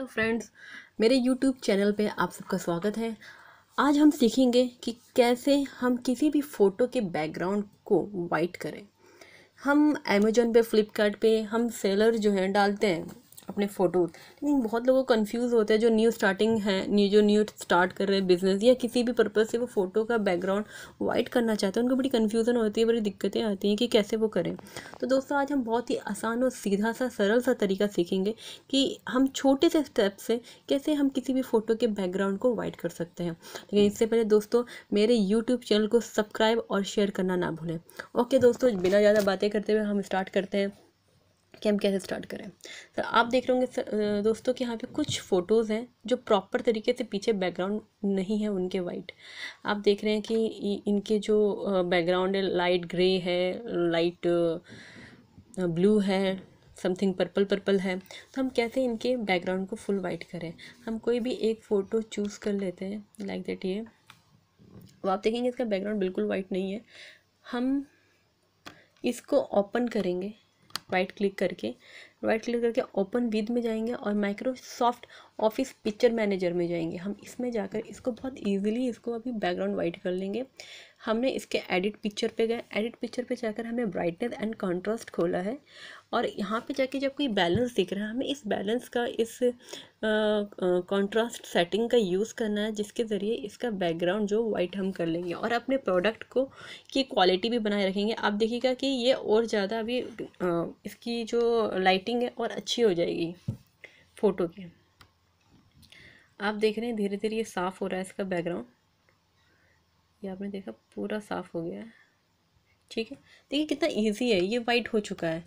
hello friends मेरे YouTube channel पे आप सबका स्वागत है आज हम सीखेंगे कि कैसे हम किसी भी फ़ोटो के बैकग्राउंड को वाइट करें हम अमेजोन पे फ्लिपकार्ट पे हम सेलर जो हैं डालते हैं अपने फ़ोटोज़ लेकिन बहुत लोगों को कन्फ्यूज़ होते हैं जो न्यू स्टार्टिंग है न्यू जो न्यू स्टार्ट कर रहे हैं बिज़नेस या किसी भी पर्पज़ से वो फ़ोटो का बैकग्राउंड वाइट करना चाहते हैं उनको बड़ी कन्फ्यूज़न होती है बड़ी दिक्कतें आती हैं कि कैसे वो करें तो दोस्तों आज हम बहुत ही आसान और सीधा सा सरल सा तरीका सीखेंगे कि हम छोटे से स्टेप से कैसे हम किसी भी फ़ोटो के बैकग्राउंड को वाइट कर सकते हैं लेकिन इससे पहले दोस्तों मेरे यूट्यूब चैनल को सब्सक्राइब और शेयर करना ना भूलें ओके दोस्तों बिना ज़्यादा बातें करते हुए हम स्टार्ट करते हैं कि हम कैसे स्टार्ट करें सर तो आप देख रहे होंगे दोस्तों कि यहाँ पे कुछ फ़ोटोज़ हैं जो प्रॉपर तरीके से पीछे बैकग्राउंड नहीं है उनके वाइट आप देख रहे हैं कि इनके जो बैकग्राउंड है लाइट ग्रे है लाइट ब्लू है समथिंग पर्पल पर्पल है तो हम कैसे इनके बैकग्राउंड को फुल वाइट करें हम कोई भी एक फ़ोटो चूज़ कर लेते हैं लाइक दैट ये अब आप देखेंगे इसका बैकग्राउंड बिल्कुल वाइट नहीं है हम इसको ओपन करेंगे राइट क्लिक करके राइट क्लिक करके ओपन विद में जाएंगे और माइक्रोसॉफ्ट ऑफिस पिक्चर मैनेजर में जाएंगे हम इसमें जाकर इसको बहुत ईजिली इसको अभी बैकग्राउंड वाइट कर लेंगे हमने इसके एडिट पिक्चर पे गए एडिट पिक्चर पे जाकर हमने ब्राइटनेस एंड कंट्रास्ट खोला है और यहाँ पे जाके जब कोई बैलेंस दिख रहा है हमें इस बैलेंस का इस कंट्रास्ट सेटिंग का यूज़ करना है जिसके ज़रिए इसका बैकग्राउंड जो वाइट हम कर लेंगे और अपने प्रोडक्ट को की क्वालिटी भी बनाए रखेंगे आप देखिएगा कि ये और ज़्यादा अभी आ, इसकी जो लाइटिंग है और अच्छी हो जाएगी फ़ोटो की आप देख रहे हैं धीरे धीरे ये साफ़ हो रहा है इसका बैकग्राउंड ये आपने देखा पूरा साफ़ हो गया है ठीक है देखिए कितना इजी है ये वाइट हो चुका है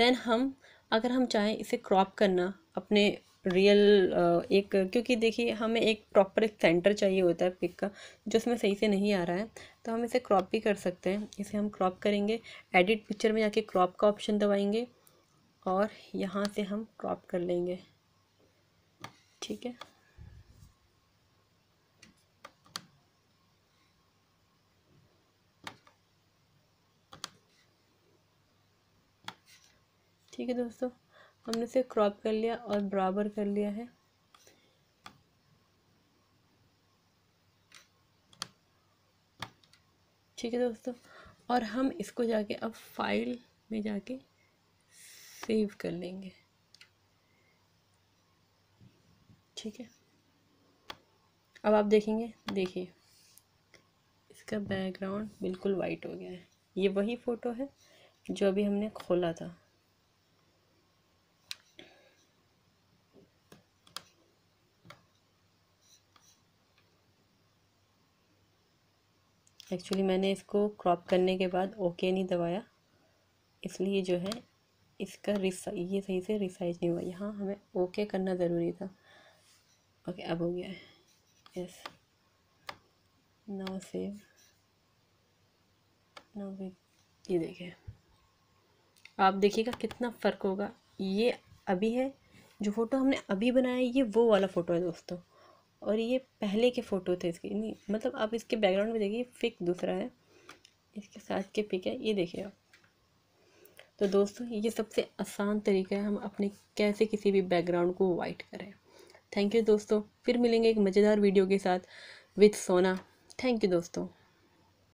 देन हम अगर हम चाहें इसे क्रॉप करना अपने रियल एक क्योंकि देखिए हमें एक प्रॉपर एक सेंटर चाहिए होता है पिक का जो उसमें सही से नहीं आ रहा है तो हम इसे क्रॉप भी कर सकते हैं इसे हम क्रॉप करेंगे एडिट पिक्चर में जाके क्रॉप का ऑप्शन दबाएंगे और यहाँ से हम क्रॉप कर लेंगे ठीक है ठीक है दोस्तों हमने इसे क्रॉप कर लिया और बराबर कर लिया है ठीक है दोस्तों और हम इसको जाके अब फाइल में जाके सेव कर लेंगे ठीक है अब आप देखेंगे देखिए इसका बैकग्राउंड बिल्कुल वाइट हो गया है ये वही फ़ोटो है जो अभी हमने खोला था एक्चुअली मैंने इसको क्रॉप करने के बाद ओके नहीं दबाया इसलिए जो है इसका रिसाइज ये सही से रिसाइज नहीं हुआ यहाँ हमें ओके करना ज़रूरी था ओके अब हो गया है यस नाउ सेव नाउ ये देखें आप देखिएगा कितना फ़र्क होगा ये अभी है जो फ़ोटो हमने अभी बनाया ये वो वाला फ़ोटो है दोस्तों और ये पहले के फ़ोटो थे इसके नहीं मतलब आप इसके बैकग्राउंड में देखिए पिक दूसरा है इसके साथ के पिक है ये देखिए आप तो दोस्तों ये सबसे आसान तरीका है हम अपने कैसे किसी भी बैकग्राउंड को वाइट करें थैंक यू दोस्तों फिर मिलेंगे एक मज़ेदार वीडियो के साथ विथ सोना थैंक यू दोस्तों